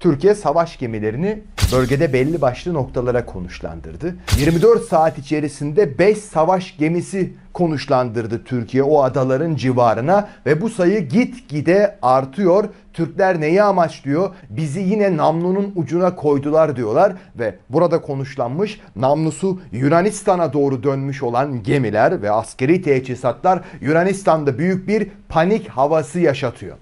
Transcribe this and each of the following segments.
Türkiye savaş gemilerini bölgede belli başlı noktalara konuşlandırdı. 24 saat içerisinde 5 savaş gemisi konuşlandırdı Türkiye o adaların civarına ve bu sayı gitgide artıyor. Türkler neyi amaçlıyor? Bizi yine namlunun ucuna koydular diyorlar ve burada konuşlanmış namlusu Yunanistan'a doğru dönmüş olan gemiler ve askeri teçhizatlar Yunanistan'da büyük bir panik havası yaşatıyor.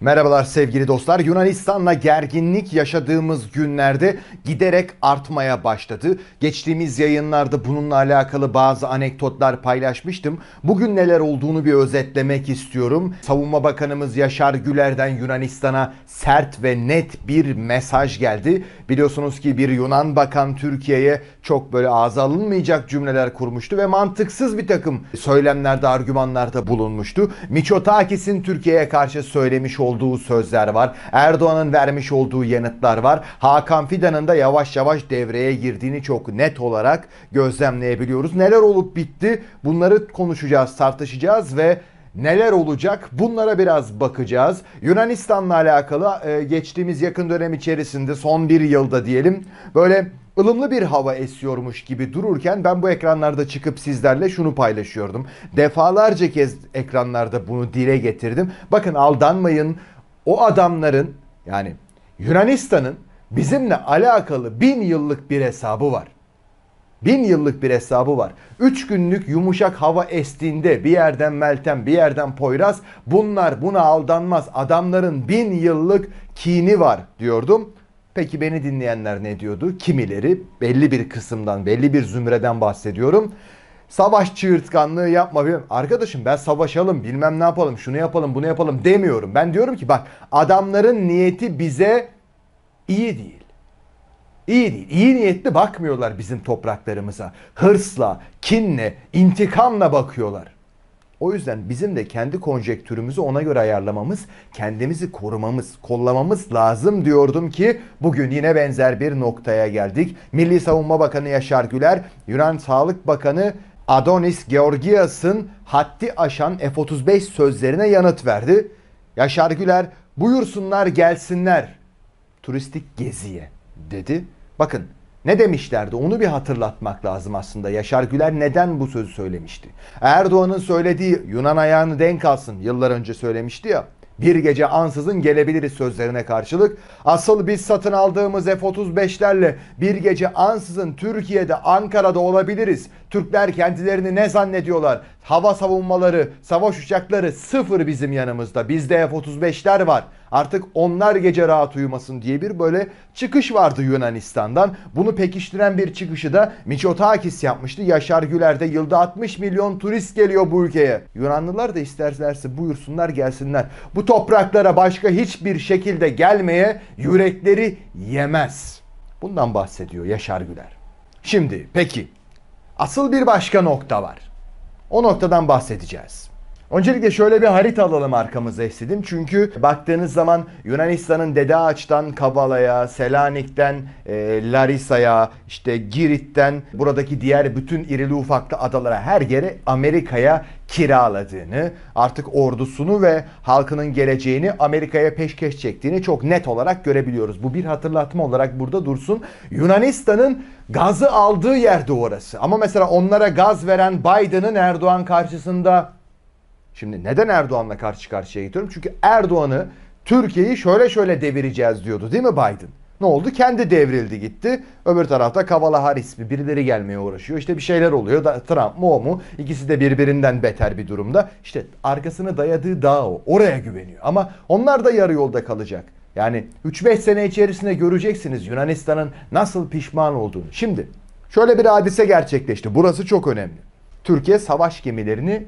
Merhabalar sevgili dostlar. Yunanistan'la gerginlik yaşadığımız günlerde giderek artmaya başladı. Geçtiğimiz yayınlarda bununla alakalı bazı anekdotlar paylaşmıştım. Bugün neler olduğunu bir özetlemek istiyorum. Savunma Bakanımız Yaşar Güler'den Yunanistan'a sert ve net bir mesaj geldi. Biliyorsunuz ki bir Yunan bakan Türkiye'ye çok böyle ağza alınmayacak cümleler kurmuştu ve mantıksız bir takım söylemlerde, argümanlarda bulunmuştu. Miçotakis'in Türkiye'ye karşı söylemiş vermiş olduğu sözler var. Erdoğan'ın vermiş olduğu yanıtlar var. Hakan Fidan'ın da yavaş yavaş devreye girdiğini çok net olarak gözlemleyebiliyoruz. Neler olup bitti bunları konuşacağız, tartışacağız ve neler olacak bunlara biraz bakacağız. Yunanistan'la alakalı e, geçtiğimiz yakın dönem içerisinde son bir yılda diyelim böyle ılımlı bir hava esiyormuş gibi dururken ben bu ekranlarda çıkıp sizlerle şunu paylaşıyordum. Defalarca kez ekranlarda bunu dile getirdim. Bakın aldanmayın. O adamların yani Yunanistan'ın bizimle alakalı bin yıllık bir hesabı var. Bin yıllık bir hesabı var. Üç günlük yumuşak hava estiğinde bir yerden Meltem bir yerden Poyraz bunlar buna aldanmaz. Adamların bin yıllık kini var diyordum. Peki beni dinleyenler ne diyordu? Kimileri belli bir kısımdan, belli bir zümreden bahsediyorum. Savaş çığırtkanlığı yapma. Arkadaşım ben savaşalım, bilmem ne yapalım, şunu yapalım, bunu yapalım demiyorum. Ben diyorum ki bak adamların niyeti bize iyi değil. İyi değil. İyi niyetli bakmıyorlar bizim topraklarımıza. Hırsla, kinle, intikamla bakıyorlar. O yüzden bizim de kendi konjektürümüzü ona göre ayarlamamız, kendimizi korumamız, kollamamız lazım diyordum ki bugün yine benzer bir noktaya geldik. Milli Savunma Bakanı Yaşar Güler, Yunan Sağlık Bakanı Adonis Georgias'ın haddi aşan F-35 sözlerine yanıt verdi. Yaşar Güler buyursunlar gelsinler turistik geziye dedi. Bakın ne demişlerdi? Onu bir hatırlatmak lazım aslında. Yaşar Güler neden bu sözü söylemişti? Erdoğan'ın söylediği Yunan ayağını denk alsın yıllar önce söylemişti ya bir gece ansızın gelebiliriz sözlerine karşılık asıl biz satın aldığımız F-35'lerle bir gece ansızın Türkiye'de Ankara'da olabiliriz. Türkler kendilerini ne zannediyorlar? Hava savunmaları, savaş uçakları sıfır bizim yanımızda. Bizde F-35'ler var. Artık onlar gece rahat uyumasın diye bir böyle çıkış vardı Yunanistan'dan. Bunu pekiştiren bir çıkışı da Miçotakis yapmıştı. Yaşar Güler'de yılda 60 milyon turist geliyor bu ülkeye. Yunanlılar da isterlerse buyursunlar gelsinler. Bu topraklara başka hiçbir şekilde gelmeye yürekleri yemez. Bundan bahsediyor Yaşar Güler. Şimdi peki asıl bir başka nokta var. O noktadan bahsedeceğiz. Öncelikle şöyle bir harita alalım arkamıza istedim. Çünkü baktığınız zaman Yunanistan'ın Dede Ağaç'tan Kabala'ya, Selanik'ten e, Larisa'ya, işte Girit'ten buradaki diğer bütün irili ufaklı adalara her yere Amerika'ya kiraladığını, artık ordusunu ve halkının geleceğini Amerika'ya peşkeş çektiğini çok net olarak görebiliyoruz. Bu bir hatırlatma olarak burada dursun. Yunanistan'ın gazı aldığı yerde orası. Ama mesela onlara gaz veren Biden'ın Erdoğan karşısında Şimdi neden Erdoğan'la karşı karşıya getiriyorum? Çünkü Erdoğan'ı Türkiye'yi şöyle şöyle devireceğiz diyordu değil mi Biden? Ne oldu? Kendi devrildi gitti. Öbür tarafta Kavala Harris mi birileri gelmeye uğraşıyor. İşte bir şeyler oluyor. Da, Trump mu o mu? İkisi de birbirinden beter bir durumda. İşte arkasını dayadığı dağ o. Oraya güveniyor. Ama onlar da yarı yolda kalacak. Yani 3-5 sene içerisinde göreceksiniz Yunanistan'ın nasıl pişman olduğunu. Şimdi şöyle bir hadise gerçekleşti. Burası çok önemli. Türkiye savaş gemilerini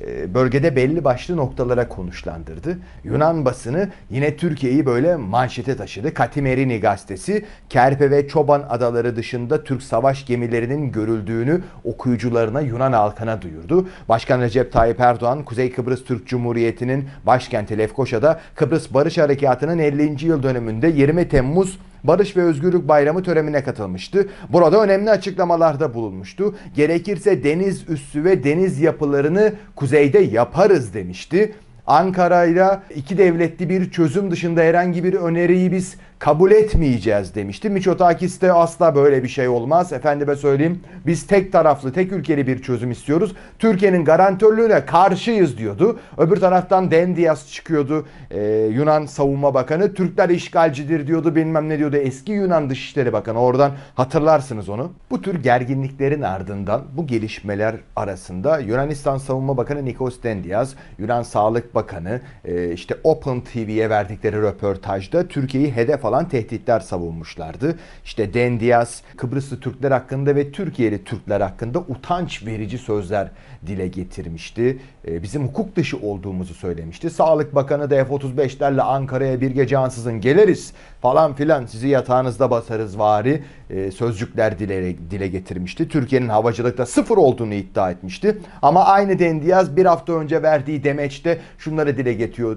e, bölgede belli başlı noktalara konuşlandırdı. Yunan basını yine Türkiye'yi böyle manşete taşıdı. Katimerini gazetesi Kerpe ve Çoban adaları dışında Türk savaş gemilerinin görüldüğünü okuyucularına Yunan halkına duyurdu. Başkan Recep Tayyip Erdoğan Kuzey Kıbrıs Türk Cumhuriyeti'nin başkenti Lefkoşa'da Kıbrıs Barış Harekatı'nın 50. yıl dönümünde 20 Temmuz Barış ve Özgürlük Bayramı törenine katılmıştı. Burada önemli açıklamalarda bulunmuştu. Gerekirse deniz üssü ve deniz yapılarını kuzeyde yaparız demişti. Ankara'yla iki devletli bir çözüm dışında herhangi bir öneriyi biz kabul etmeyeceğiz demişti. Miçotakis'te asla böyle bir şey olmaz. Efendime söyleyeyim biz tek taraflı, tek ülkeli bir çözüm istiyoruz. Türkiye'nin garantörlüğüne karşıyız diyordu. Öbür taraftan Dendias çıkıyordu. Ee, Yunan Savunma Bakanı. Türkler işgalcidir diyordu bilmem ne diyordu. Eski Yunan Dışişleri Bakanı. Oradan hatırlarsınız onu. Bu tür gerginliklerin ardından bu gelişmeler arasında Yunanistan Savunma Bakanı Nikos Dendias, Yunan Sağlık Bakanı e, işte Open TV'ye verdikleri röportajda Türkiye'yi hedef falan tehditler savunmuşlardı. İşte Dendias, Kıbrıslı Türkler hakkında ve Türkiye'li Türkler hakkında utanç verici sözler dile getirmişti. Ee, bizim hukuk dışı olduğumuzu söylemişti. Sağlık Bakanı da F-35'lerle Ankara'ya bir gece ansızın geliriz falan filan sizi yatağınızda basarız vari e, sözcükler dile, dile getirmişti. Türkiye'nin havacılıkta sıfır olduğunu iddia etmişti. Ama aynı Dendiyaz bir hafta önce verdiği demeçte şunları dile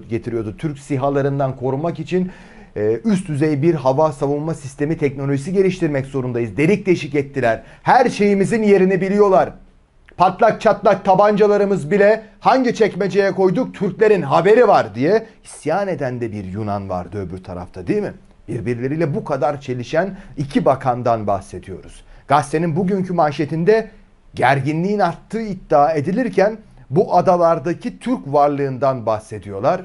getiriyordu. Türk sihalarından korunmak için ee, üst düzey bir hava savunma sistemi teknolojisi geliştirmek zorundayız. Delik deşik ettiler. Her şeyimizin yerini biliyorlar. Patlak çatlak tabancalarımız bile hangi çekmeceye koyduk Türklerin haberi var diye isyan eden de bir Yunan vardı öbür tarafta değil mi? Birbirleriyle bu kadar çelişen iki bakandan bahsediyoruz. Gazetenin bugünkü manşetinde gerginliğin arttığı iddia edilirken bu adalardaki Türk varlığından bahsediyorlar.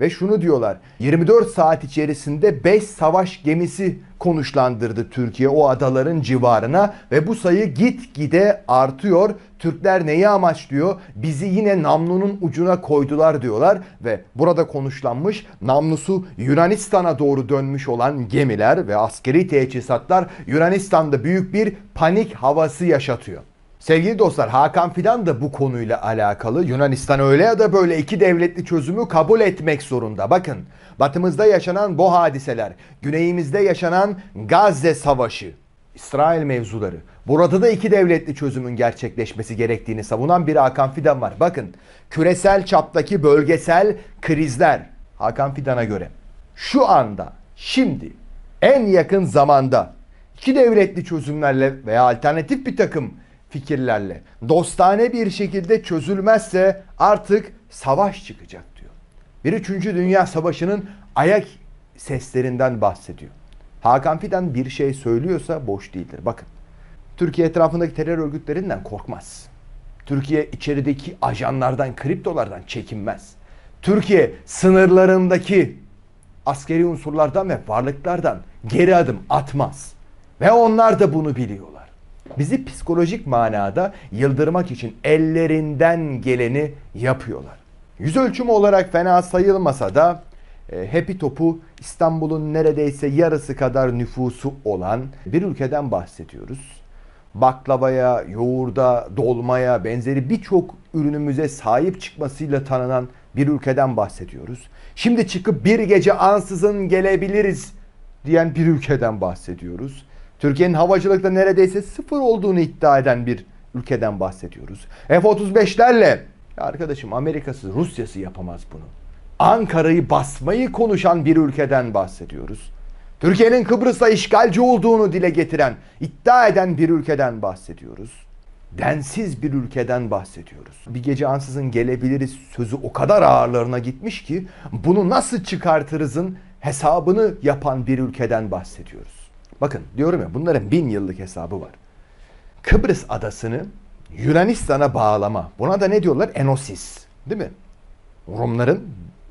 Ve şunu diyorlar. 24 saat içerisinde 5 savaş gemisi konuşlandırdı Türkiye o adaların civarına ve bu sayı gitgide artıyor. Türkler neyi amaçlıyor? Bizi yine namlunun ucuna koydular diyorlar ve burada konuşlanmış namlusu Yunanistan'a doğru dönmüş olan gemiler ve askeri teçhizatlar Yunanistan'da büyük bir panik havası yaşatıyor. Sevgili dostlar Hakan Fidan da bu konuyla alakalı Yunanistan öyle ya da böyle iki devletli çözümü kabul etmek zorunda. Bakın batımızda yaşanan bu hadiseler, güneyimizde yaşanan Gazze Savaşı, İsrail mevzuları. Burada da iki devletli çözümün gerçekleşmesi gerektiğini savunan bir Hakan Fidan var. Bakın küresel çaptaki bölgesel krizler Hakan Fidan'a göre şu anda şimdi en yakın zamanda iki devletli çözümlerle veya alternatif bir takım fikirlerle dostane bir şekilde çözülmezse artık savaş çıkacak diyor. Bir üçüncü Dünya Savaşı'nın ayak seslerinden bahsediyor. Hakan Fidan bir şey söylüyorsa boş değildir. Bakın Türkiye etrafındaki terör örgütlerinden korkmaz. Türkiye içerideki ajanlardan, kriptolardan çekinmez. Türkiye sınırlarındaki askeri unsurlardan ve varlıklardan geri adım atmaz. Ve onlar da bunu biliyor. Bizi psikolojik manada yıldırmak için ellerinden geleni yapıyorlar. Yüz ölçümü olarak fena sayılmasa da e, Happy Top'u İstanbul'un neredeyse yarısı kadar nüfusu olan bir ülkeden bahsediyoruz. Baklavaya, yoğurda, dolmaya benzeri birçok ürünümüze sahip çıkmasıyla tanınan bir ülkeden bahsediyoruz. Şimdi çıkıp bir gece ansızın gelebiliriz diyen bir ülkeden bahsediyoruz. Türkiye'nin havacılıkta neredeyse sıfır olduğunu iddia eden bir ülkeden bahsediyoruz. F-35'lerle arkadaşım Amerika'sı Rusya'sı yapamaz bunu. Ankara'yı basmayı konuşan bir ülkeden bahsediyoruz. Türkiye'nin Kıbrıs'a işgalci olduğunu dile getiren, iddia eden bir ülkeden bahsediyoruz. Densiz bir ülkeden bahsediyoruz. Bir gece ansızın gelebiliriz sözü o kadar ağırlarına gitmiş ki bunu nasıl çıkartırızın hesabını yapan bir ülkeden bahsediyoruz. Bakın diyorum ya bunların bin yıllık hesabı var. Kıbrıs adasını Yunanistan'a bağlama. Buna da ne diyorlar? Enosis. Değil mi? Rumların,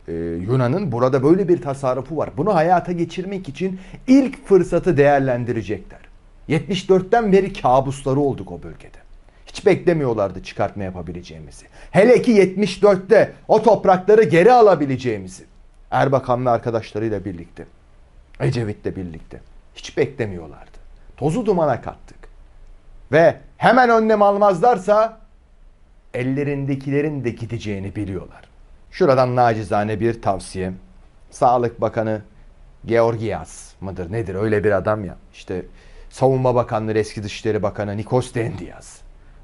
e, Yunan'ın burada böyle bir tasarrufu var. Bunu hayata geçirmek için ilk fırsatı değerlendirecekler. 74'ten beri kabusları olduk o bölgede. Hiç beklemiyorlardı çıkartma yapabileceğimizi. Hele ki 74'te o toprakları geri alabileceğimizi. Erbakan arkadaşlarıyla birlikte. Ecevit'le birlikte hiç beklemiyorlardı. Tozu dumana kattık. Ve hemen önlem almazlarsa ellerindekilerin de gideceğini biliyorlar. Şuradan nacizane bir tavsiye. Sağlık Bakanı Georgias mıdır nedir öyle bir adam ya. İşte Savunma Bakanları eski Dışişleri Bakanı Nikos Dendias.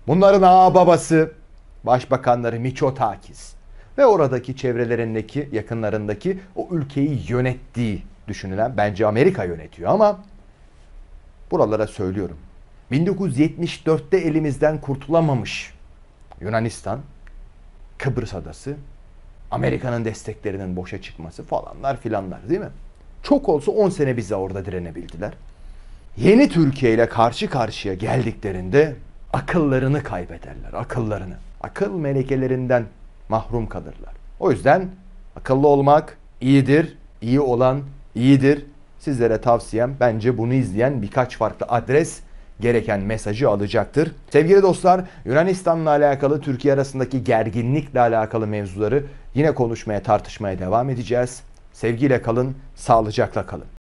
Bunların ağa babası Başbakanları Miçotakis ve oradaki çevrelerindeki yakınlarındaki o ülkeyi yönettiği düşünülen bence Amerika yönetiyor ama buralara söylüyorum. 1974'te elimizden kurtulamamış Yunanistan, Kıbrıs adası, Amerika'nın desteklerinin boşa çıkması falanlar filanlar değil mi? Çok olsa 10 sene bize orada direnebildiler. Yeni Türkiye ile karşı karşıya geldiklerinde akıllarını kaybederler, akıllarını. Akıl melekelerinden mahrum kalırlar. O yüzden akıllı olmak iyidir, iyi olan iyidir. Sizlere tavsiyem bence bunu izleyen birkaç farklı adres gereken mesajı alacaktır. Sevgili dostlar, Yunanistan'la alakalı Türkiye arasındaki gerginlikle alakalı mevzuları yine konuşmaya, tartışmaya devam edeceğiz. Sevgiyle kalın, sağlıcakla kalın.